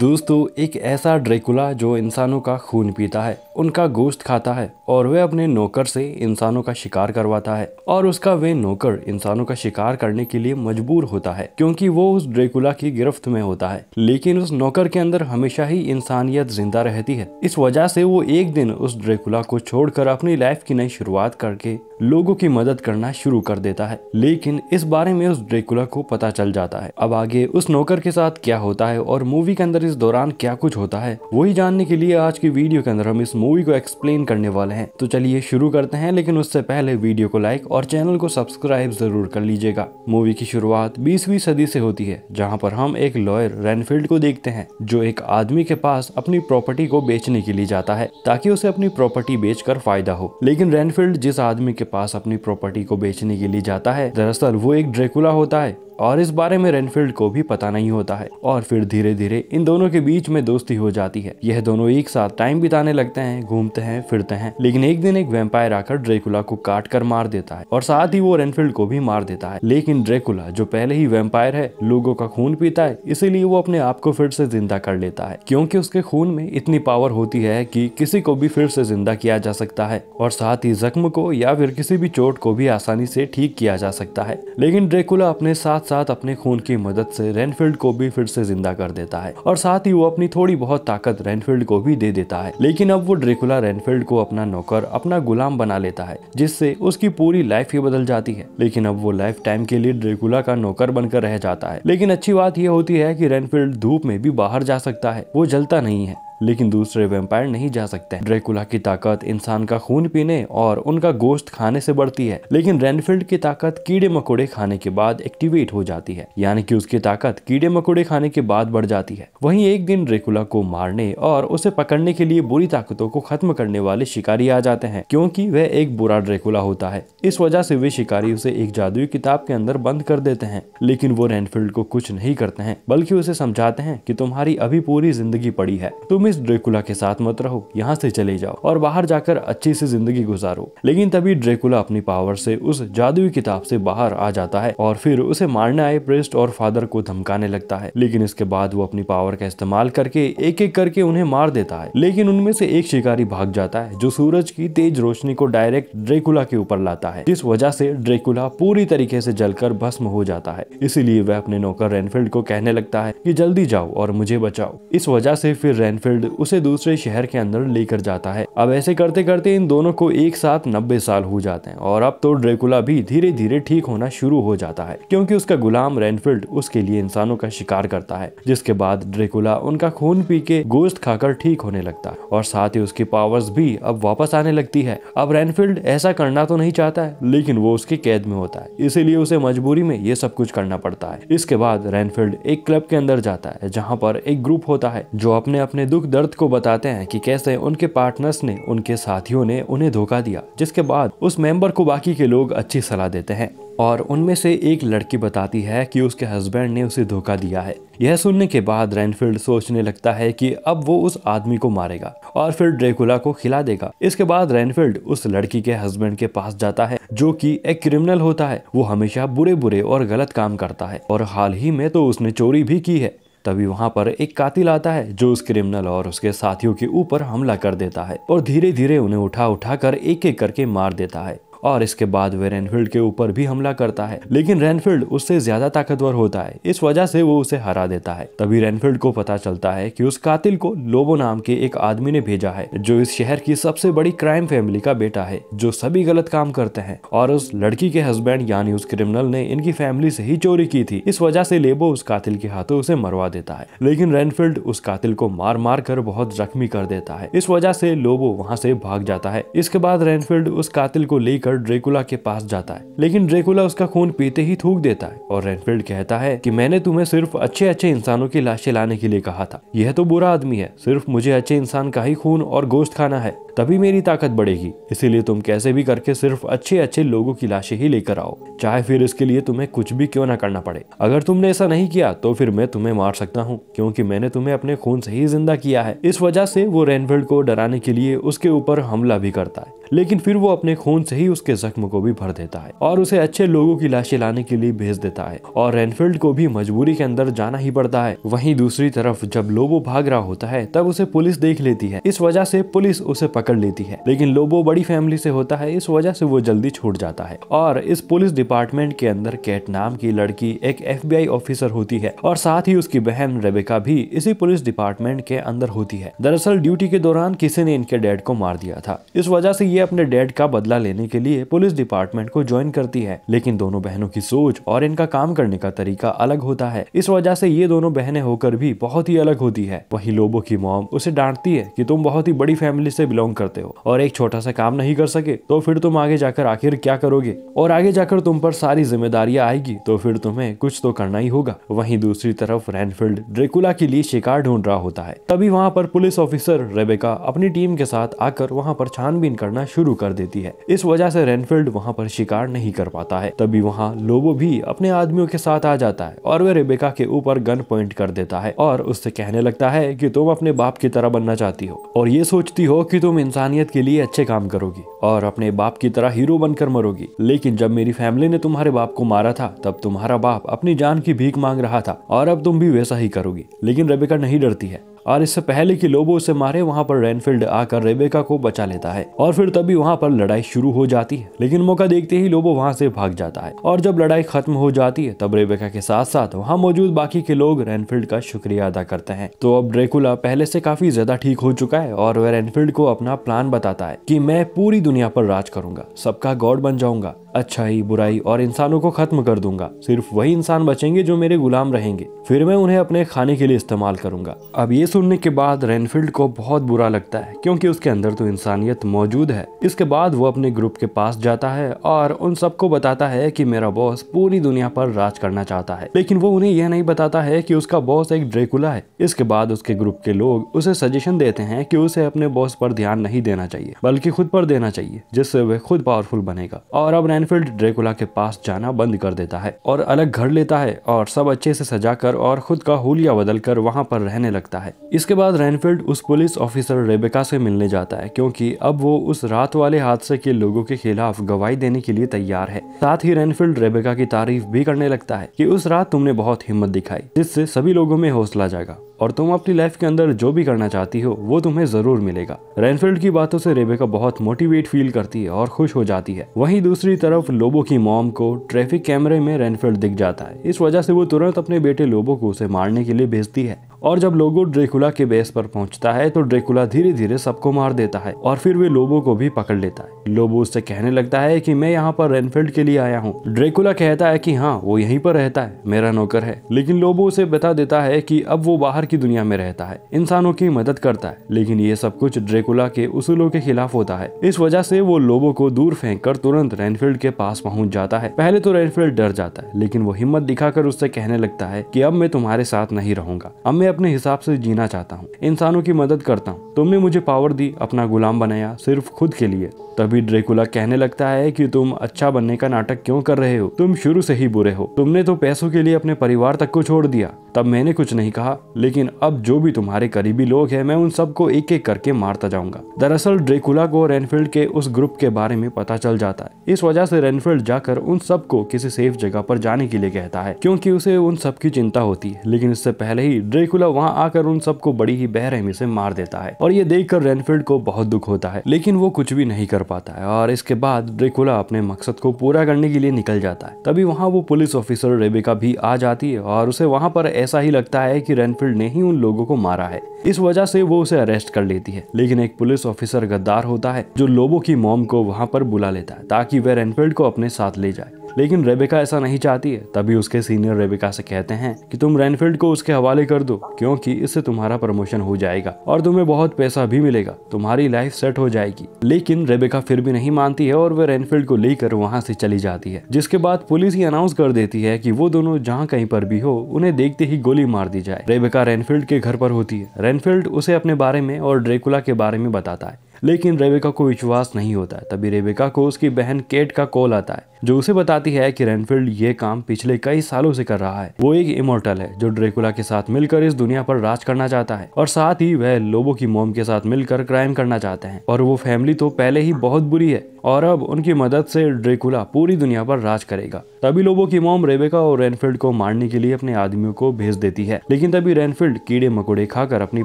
दोस्तों एक ऐसा ड्रेकुला जो इंसानों का खून पीता है उनका गोश्त खाता है और वह अपने नौकर से इंसानों का शिकार करवाता है और उसका वे नौकर इंसानों का शिकार करने के लिए मजबूर होता है क्योंकि वो उस ड्रेकुला की गिरफ्त में होता है लेकिन उस नौकर के अंदर हमेशा ही इंसानियत जिंदा रहती है इस वजह से वो एक दिन उस ड्रेकुला को छोड़कर अपनी लाइफ की नई शुरुआत करके लोगों की मदद करना शुरू कर देता है लेकिन इस बारे में उस ड्रेकुला को पता चल जाता है अब आगे उस नौकर के साथ क्या होता है और मूवी के अंदर इस दौरान क्या कुछ होता है वही जानने के लिए आज की वीडियो के अंदर हम इस मूवी को एक्सप्लेन करने वाले हैं तो चलिए शुरू करते हैं लेकिन उससे पहले वीडियो को लाइक और चैनल को सब्सक्राइब जरूर कर लीजिएगा मूवी की शुरुआत बीसवीं सदी से होती है जहाँ पर हम एक लॉयर रेनफील्ड को देखते हैं जो एक आदमी के पास अपनी प्रॉपर्टी को बेचने के लिए जाता है ताकि उसे अपनी प्रॉपर्टी बेच फायदा हो लेकिन रेनफील्ड जिस आदमी के पास अपनी प्रॉपर्टी को बेचने के लिए जाता है दरअसल वो एक ड्रेकुला होता है और इस बारे में रेनफील्ड को भी पता नहीं होता है और फिर धीरे धीरे इन दोनों दोनों के बीच में दोस्ती हो जाती है यह दोनों एक साथ टाइम बिताने लगते हैं घूमते हैं फिरते हैं लेकिन एक दिन एक वेम्पायर आकर ड्रेकुला को काट कर मार देता है और साथ ही वो रेनफील्ड को भी मार देता है लेकिन ड्रेकुला जो पहले ही वेम्पायर है लोगों का खून पीता है इसीलिए वो अपने आप को फिर से जिंदा कर लेता है क्योंकि उसके खून में इतनी पावर होती है कि किसी को भी फिर से जिंदा किया जा सकता है और साथ ही जख्म को या फिर किसी भी चोट को भी आसानी से ठीक किया जा सकता है लेकिन ड्रेकुला अपने साथ साथ अपने खून की मदद से रेनफील्ड को भी फिर से जिंदा कर देता है और साथ ही वो अपनी थोड़ी बहुत ताकत रेनफील्ड को भी दे देता है लेकिन अब वो ड्रेकुला रेनफील्ड को अपना नौकर अपना गुलाम बना लेता है जिससे उसकी पूरी लाइफ ही बदल जाती है लेकिन अब वो लाइफ टाइम के लिए ड्रेकुला का नौकर बनकर रह जाता है लेकिन अच्छी बात यह होती है की रेनफील्ड धूप में भी बाहर जा सकता है वो जलता नहीं है लेकिन दूसरे वेम्पायर नहीं जा सकते ड्रेकुला की ताकत इंसान का खून पीने और उनका गोश्त खाने से बढ़ती है लेकिन रेनफील्ड की ताकत कीड़े मकोड़े खाने के बाद एक्टिवेट हो जाती है यानी कि उसकी ताकत कीड़े मकोड़े खाने के बाद बढ़ जाती है वहीं एक दिन ड्रेकुला को मारने और उसे पकड़ने के लिए बुरी ताकतों को खत्म करने वाले शिकारी आ जाते हैं क्योंकि वह एक बुरा ड्रेकुला होता है इस वजह से वे शिकारी उसे एक जादुई किताब के अंदर बंद कर देते हैं लेकिन वो रेनफील्ड को कुछ नहीं करते हैं बल्कि उसे समझाते हैं कि तुम्हारी अभी पूरी जिंदगी पड़ी है तुम इस इस ड्रेकुला के साथ मत रहो यहाँ से चले जाओ और बाहर जाकर अच्छी से जिंदगी गुजारो लेकिन तभी ड्रेकुला अपनी पावर से उस जादुई किताब से बाहर आ जाता है और फिर उसे मारने आए प्रेस्ट और फादर को धमकाने लगता है लेकिन इसके बाद वो अपनी पावर का इस्तेमाल करके एक एक करके उन्हें मार देता है लेकिन उनमें से एक शिकारी भाग जाता है जो सूरज की तेज रोशनी को डायरेक्ट ड्रेकुला के ऊपर लाता है जिस वजह से ड्रेकुला पूरी तरीके से जलकर भस्म हो जाता है इसीलिए वह अपने नौकर रेनफील्ड को कहने लगता है कि जल्दी जाओ और मुझे बचाओ इस वजह से फिर रेनफील्ड वर्ल्ड उसे दूसरे शहर के अंदर लेकर जाता है अब ऐसे करते करते इन दोनों को एक साथ नब्बे साल हो जाते हैं और अब तो ड्रेकुला भी धीरे धीरे ठीक होना शुरू हो जाता है क्योंकि उसका गुलाम रेनफील्ड उसके लिए इंसानों का शिकार करता है जिसके बाद ड्रेकुला उनका खून पी के गोश्त खाकर ठीक होने लगता है और साथ ही उसकी पावर्स भी अब वापस आने लगती है अब रेनफील्ड ऐसा करना तो नहीं चाहता है लेकिन वो उसके कैद में होता है इसीलिए उसे मजबूरी में ये सब कुछ करना पड़ता है इसके बाद रेनफील्ड एक क्लब के अंदर जाता है जहाँ पर एक ग्रुप होता है जो अपने अपने दुख दुख दर्द को बताते हैं कि कैसे उनके पार्टनर्स ने उनके साथियों ने उन्हें धोखा दिया जिसके बाद उस मेंबर को बाकी के लोग अच्छी सलाह देते हैं और उनमें से एक लड़की बताती है कि उसके हस्बैंड ने उसे धोखा दिया है यह सुनने के बाद रैनफील्ड सोचने लगता है कि अब वो उस आदमी को मारेगा और फिर ड्रेकुला को खिला देगा इसके बाद रैनफील्ड उस लड़की के हस्बैंड के पास जाता है जो कि एक क्रिमिनल होता है वो हमेशा बुरे बुरे और गलत काम करता है और हाल ही में तो उसने चोरी भी की है तभी वहाँ पर एक कातिल आता है जो उस क्रिमिनल और उसके साथियों के ऊपर हमला कर देता है और धीरे धीरे उन्हें उठा उठा कर एक एक करके मार देता है और इसके बाद वे रेनफील्ड के ऊपर भी हमला करता है लेकिन रेनफील्ड उससे ज्यादा ताकतवर होता है इस वजह से वो उसे हरा देता है तभी रेनफील्ड को पता चलता है की उस कातिल को लोबो नाम के एक आदमी ने भेजा है जो इस शहर की सबसे बड़ी क्राइम फैमिली का बेटा है जो सभी गलत काम करते हैं और उस लड़की के हस्बैंड यानी उस क्रिमिनल ने इनकी फैमिली से ही चोरी की थी इस वजह से लेबो उस कातिल के हाथों उसे मरवा देता है लेकिन रेनफील्ड उस कातिल को मार मार कर बहुत जख्मी कर देता है इस वजह से लोबो वहाँ से भाग जाता है इसके बाद रेनफील्ड उस कातिल को लेकर होकर ड्रेकुला के पास जाता है लेकिन ड्रेकुला उसका खून पीते ही थूक देता है और रेनफील्ड कहता है कि मैंने तुम्हें सिर्फ अच्छे अच्छे इंसानों की लाशें लाने के लिए कहा था यह तो बुरा आदमी है सिर्फ मुझे अच्छे इंसान का ही खून और गोश्त खाना है तभी मेरी ताकत बढ़ेगी इसीलिए तुम कैसे भी करके सिर्फ अच्छे अच्छे लोगों की लाशें ही लेकर आओ चाहे फिर इसके लिए तुम्हें कुछ भी क्यों ना करना पड़े अगर तुमने ऐसा नहीं किया तो फिर मैं तुम्हें मार सकता हूँ क्योंकि मैंने तुम्हें अपने खून से ही जिंदा किया है इस वजह से वो रेनफील्ड को डराने के लिए उसके ऊपर हमला भी करता है लेकिन फिर वो अपने खून से ही उसके जख्म को भी भर देता है और उसे अच्छे लोगों की लाशें लाने के लिए भेज देता है और रेनफील्ड को भी मजबूरी के अंदर जाना ही पड़ता है वहीं दूसरी तरफ जब लोबो भाग रहा होता है तब उसे पुलिस देख लेती है इस वजह से पुलिस उसे पकड़ लेती है लेकिन लोबो बड़ी फैमिली से होता है इस वजह से वो जल्दी छूट जाता है और इस पुलिस डिपार्टमेंट के अंदर कैट नाम की लड़की एक एफ ऑफिसर होती है और साथ ही उसकी बहन रेबिका भी इसी पुलिस डिपार्टमेंट के अंदर होती है दरअसल ड्यूटी के दौरान किसी ने इनके डैड को मार दिया था इस वजह से लिए अपने डैड का बदला लेने के लिए पुलिस डिपार्टमेंट को ज्वाइन करती है लेकिन दोनों बहनों की सोच और इनका काम करने का तरीका अलग होता है इस वजह से ये दोनों बहनें होकर भी बहुत ही अलग होती है वही लोबो की मॉम उसे डांटती है की तुम बहुत ही बड़ी फैमिली से बिलोंग करते हो और एक छोटा सा काम नहीं कर सके तो फिर तुम आगे जाकर आखिर क्या करोगे और आगे जाकर तुम पर सारी जिम्मेदारियाँ आएगी तो फिर तुम्हें कुछ तो करना ही होगा वहीं दूसरी तरफ रैनफील्ड ड्रेकुला के लिए शिकार ढूंढ रहा होता है तभी वहाँ पर पुलिस ऑफिसर रेबेका अपनी टीम के साथ आकर वहाँ पर छानबीन करना करना शुरू कर देती है इस वजह से रेनफील्ड वहाँ पर शिकार नहीं कर पाता है तभी वहाँ लोबो भी अपने आदमियों के साथ आ जाता है और वह रेबेका के ऊपर गन पॉइंट कर देता है और उससे कहने लगता है की तुम अपने बाप की तरह बनना चाहती हो और ये सोचती हो की तुम इंसानियत के लिए अच्छे काम करोगी और अपने बाप की तरह हीरो बनकर मरोगी लेकिन जब मेरी फैमिली ने तुम्हारे बाप को मारा था तब तुम्हारा बाप अपनी जान की भीख मांग रहा था और अब तुम भी वैसा ही करोगी लेकिन रेबेका नहीं डरती है और इससे पहले कि लोबो उसे मारे वहाँ पर रेनफील्ड आकर रेबेका को बचा लेता है और फिर तभी वहाँ पर लड़ाई शुरू हो जाती है लेकिन मौका देखते ही लोबो वहाँ से भाग जाता है और जब लड़ाई खत्म हो जाती है तब रेबेका के साथ साथ वहाँ मौजूद बाकी के लोग रेनफील्ड का शुक्रिया अदा करते हैं तो अब ड्रेकुला पहले से काफी ज्यादा ठीक हो चुका है और वह रेनफील्ड को अपना प्लान बताता है की मैं पूरी दुनिया पर राज करूंगा सबका गॉड बन जाऊंगा अच्छाई बुराई और इंसानों को खत्म कर दूंगा सिर्फ वही इंसान बचेंगे जो मेरे गुलाम रहेंगे फिर मैं उन्हें अपने खाने के लिए इस्तेमाल करूंगा अब ये सुनने के बाद रेनफील्ड को बहुत बुरा लगता है क्योंकि उसके अंदर तो इंसानियत मौजूद है इसके बाद वो अपने ग्रुप के पास जाता है और उन सबको बताता है की मेरा बॉस पूरी दुनिया पर राज करना चाहता है लेकिन वो उन्हें यह नहीं बताता है की उसका बॉस एक ड्रेकुला है इसके बाद उसके ग्रुप के लोग उसे सजेशन देते हैं की उसे अपने बॉस पर ध्यान नहीं देना चाहिए बल्कि खुद पर देना चाहिए जिससे वह खुद पावरफुल बनेगा और अब रैन स्टैनफील्ड ड्रेकुला के पास जाना बंद कर देता है और अलग घर लेता है और सब अच्छे से सजाकर और खुद का होलिया बदल कर वहाँ पर रहने लगता है इसके बाद रैनफील्ड उस पुलिस ऑफिसर रेबेका से मिलने जाता है क्योंकि अब वो उस रात वाले हादसे के लोगों के खिलाफ गवाही देने के लिए तैयार है साथ ही रैनफील्ड रेबेका की तारीफ भी करने लगता है की उस रात तुमने बहुत हिम्मत दिखाई जिससे सभी लोगों में हौसला जाएगा और तुम अपनी लाइफ के अंदर जो भी करना चाहती हो वो तुम्हें जरूर मिलेगा रेनफील्ड की बातों से रेबेका बहुत मोटिवेट फील करती है और खुश हो जाती है वहीं दूसरी तरफ लोबो की मॉम को ट्रैफिक कैमरे में रेनफील्ड दिख जाता है इस वजह से वो तुरंत अपने बेटे लोबो को उसे मारने के लिए भेजती है और जब लोगो ड्रेकुला के बेस पर पहुंचता है तो ड्रेकुला धीरे धीरे सबको मार देता है और फिर वे लोबो को भी पकड़ लेता है लोबो उससे कहने लगता है कि मैं यहाँ पर रेनफील्ड के लिए आया हूँ ड्रेकुला कहता है कि हाँ वो यहीं पर रहता है मेरा नौकर है लेकिन लोबो उसे बता देता है कि अब वो बाहर की दुनिया में रहता है इंसानों की मदद करता है लेकिन ये सब कुछ ड्रेकुला के उसूलों के खिलाफ होता है इस वजह से वो लोबो को दूर फेंक कर तुरंत रेनफील्ड के पास पहुँच जाता है पहले तो रेनफील्ड डर जाता है लेकिन वो हिम्मत दिखाकर उससे कहने लगता है की अब मैं तुम्हारे साथ नहीं रहूंगा अब मैं अपने हिसाब से जीना चाहता हूँ इंसानों की मदद करता हूँ तुमने मुझे पावर दी अपना गुलाम बनाया सिर्फ खुद के लिए तभी ड्रेकुला कहने लगता है कि तुम अच्छा बनने का नाटक क्यों कर रहे हो तुम शुरू से ही बुरे हो तुमने तो पैसों के लिए अपने परिवार तक को छोड़ दिया तब मैंने कुछ नहीं कहा लेकिन अब जो भी तुम्हारे करीबी लोग हैं मैं उन सबको एक एक करके मारता जाऊंगा दरअसल ड्रेकुला को रेनफील्ड के उस ग्रुप के बारे में पता चल जाता है इस वजह से रेनफील्ड जाकर उन सबको किसी सेफ जगह पर जाने के लिए कहता है क्योंकि उसे उन सबकी चिंता होती है लेकिन इससे पहले ही ड्रेकुला ड्रेकुला वहाँ आकर उन सबको बड़ी ही बेरहमी से मार देता है और ये देख कर रेनफील्ड को बहुत दुख होता है लेकिन वो कुछ भी नहीं कर पाता है और इसके बाद ड्रेकुला अपने मकसद को पूरा करने के लिए निकल जाता है तभी वहाँ वो पुलिस ऑफिसर रेबेका भी आ जाती है और उसे वहाँ पर ऐसा ही लगता है की रेनफील्ड ने ही उन लोगों को मारा है इस वजह से वो उसे अरेस्ट कर लेती है लेकिन एक पुलिस ऑफिसर गद्दार होता है जो लोबो की मोम को वहाँ पर बुला लेता है ताकि वह रेनफील्ड को अपने साथ ले जाए लेकिन रेबिका ऐसा नहीं चाहती है तभी उसके सीनियर रेबिका से कहते हैं कि तुम रेनफील्ड को उसके हवाले कर दो क्योंकि इससे तुम्हारा प्रमोशन हो जाएगा और तुम्हें बहुत पैसा भी मिलेगा तुम्हारी लाइफ सेट हो जाएगी लेकिन रेबिका फिर भी नहीं मानती है और वह रेनफील्ड को लेकर वहाँ से चली जाती है जिसके बाद पुलिस ही अनाउंस कर देती है की वो दोनों जहाँ कहीं पर भी हो उन्हें देखते ही गोली मार दी जाए रेबिका रेनफील्ड के घर पर होती है रेनफील्ड उसे अपने बारे में और ड्रेकुला के बारे में बताता है लेकिन रेबेका को विश्वास नहीं होता है तभी रेबेका को उसकी बहन केट का कॉल आता है जो उसे बताती है कि रेनफील्ड ये काम पिछले कई सालों से कर रहा है वो एक इमोर्टल है जो ड्रेकुला के साथ मिलकर इस दुनिया पर राज करना चाहता है और साथ ही वह लोगों की मोम के साथ मिलकर क्राइम करना चाहते हैं और वो फैमिली तो पहले ही बहुत बुरी है और अब उनकी मदद से ड्रेकुला पूरी दुनिया पर राज करेगा तभी लोगों की मोम रेबेका और रेनफील्ड को मारने के लिए अपने आदमियों को भेज देती है लेकिन तभी रेनफील्ड कीड़े मकोड़े खाकर अपनी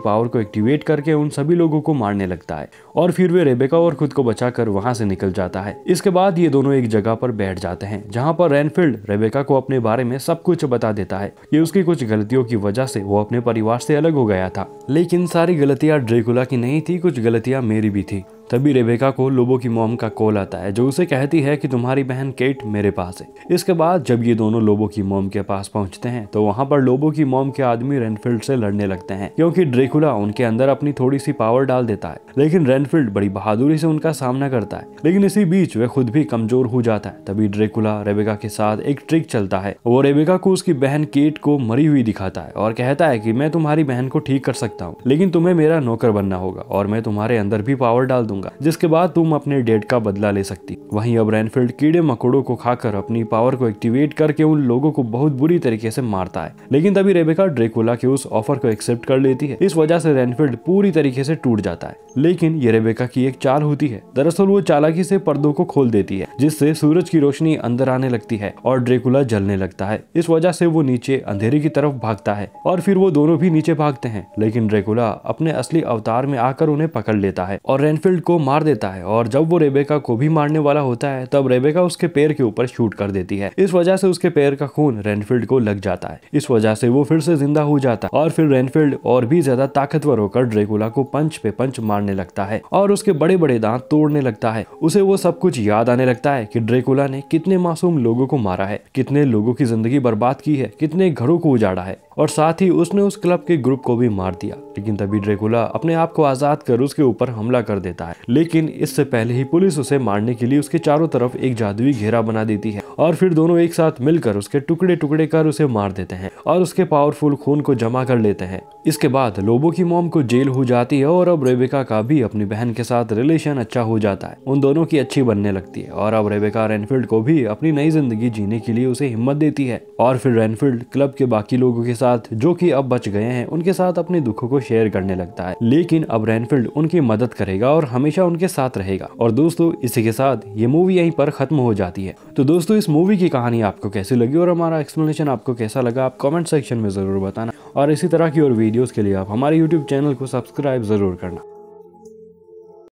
पावर को एक्टिवेट करके उन सभी लोगों को मारने लगता है और फिर वे रेबेका और खुद को बचा कर वहां से निकल जाता है इसके बाद ये दोनों एक जगह पर बैठ जाते हैं जहाँ पर रेनफील्ड रेबेका को अपने बारे में सब कुछ बता देता है ये उसकी कुछ गलतियों की वजह से वो अपने परिवार से अलग हो गया था लेकिन सारी गलतियाँ ड्रेकुला की नहीं थी कुछ गलतियाँ मेरी भी थी तभी रेबेका को लोबो की मोम का कॉल आता है जो उसे कहती है कि तुम्हारी बहन केट मेरे पास है इसके बाद जब ये दोनों लोबो की मोम के पास पहुंचते हैं तो वहां पर लोबो की मोम के आदमी रेनफील्ड से लड़ने लगते हैं क्योंकि ड्रेकुला उनके अंदर अपनी थोड़ी सी पावर डाल देता है लेकिन रेनफील्ड बड़ी बहादुरी से उनका सामना करता है लेकिन इसी बीच वह खुद भी कमजोर हो जाता है तभी ड्रेकुला रेबेका के साथ एक ट्रिक चलता है वो रेबेका को उसकी बहन केट को मरी हुई दिखाता है और कहता है की मैं तुम्हारी बहन को ठीक कर सकता हूँ लेकिन तुम्हें मेरा नौकर बनना होगा और मैं तुम्हारे अंदर भी पावर डाल दूंगा दूंगा जिसके बाद तुम अपने डेट का बदला ले सकती वहीं अब रेनफील्ड कीड़े मकोड़ों को खाकर अपनी पावर को एक्टिवेट करके उन लोगों को बहुत बुरी तरीके से मारता है लेकिन तभी रेबेका ड्रेकोला के उस ऑफर को एक्सेप्ट कर लेती है इस वजह से रेनफील्ड पूरी तरीके से टूट जाता है लेकिन ये रेबेका की एक चाल होती है दरअसल वो चालाकी से पर्दों को खोल देती है जिससे सूरज की रोशनी अंदर आने लगती है और ड्रेकुला जलने लगता है इस वजह से वो नीचे अंधेरे की तरफ भागता है और फिर वो दोनों भी नीचे भागते हैं लेकिन ड्रेकुला अपने असली अवतार में आकर उन्हें पकड़ लेता है और रेनफील्ड को मार देता है और जब वो रेबेका को भी मारने वाला होता है तब रेबेका उसके पैर के ऊपर शूट कर देती है इस वजह से उसके पैर का खून रेनफील्ड को लग जाता है इस वजह से वो फिर से जिंदा हो जाता है और फिर रेनफील्ड और भी ज्यादा ताकतवर होकर ड्रेकुला को पंच पे पंच मारने लगता है और उसके बड़े बड़े दांत तोड़ने लगता है उसे वो सब कुछ याद आने लगता है की ड्रेकुला ने कितने मासूम लोगों को मारा है कितने लोगों की जिंदगी बर्बाद की है कितने घरों को उजाड़ा है और साथ ही उसने उस क्लब के ग्रुप को भी मार दिया लेकिन तभी ड्रेकुला अपने आप को आजाद कर उसके ऊपर हमला कर देता है लेकिन इससे पहले ही पुलिस उसे मारने के लिए उसके चारों तरफ एक जादुई घेरा बना देती है और फिर दोनों एक साथ मिलकर उसके टुकड़े टुकड़े कर उसे मार देते हैं और उसके पावरफुल खून को जमा कर लेते हैं इसके बाद लोबो की मोम को जेल हो जाती है और अब रेबिका का भी अपनी बहन के साथ रिलेशन अच्छा हो जाता है उन दोनों की अच्छी बनने लगती है और अब रेबेका रेनफील्ड को भी अपनी नई जिंदगी जीने के लिए उसे हिम्मत देती है और फिर रेनफील्ड क्लब के बाकी लोगों के साथ साथ जो कि अब बच गए हैं उनके साथ अपने दुखों को शेयर करने लगता है लेकिन अब रैनफील्ड उनकी मदद करेगा और हमेशा उनके साथ रहेगा और दोस्तों इसी के साथ ये मूवी यहीं पर खत्म हो जाती है तो दोस्तों इस मूवी की कहानी आपको कैसी लगी और हमारा एक्सप्लेनेशन आपको कैसा लगा आप कॉमेंट सेक्शन में जरूर बताना और इसी तरह की और वीडियोज के लिए आप हमारे यूट्यूब चैनल को सब्सक्राइब जरूर करना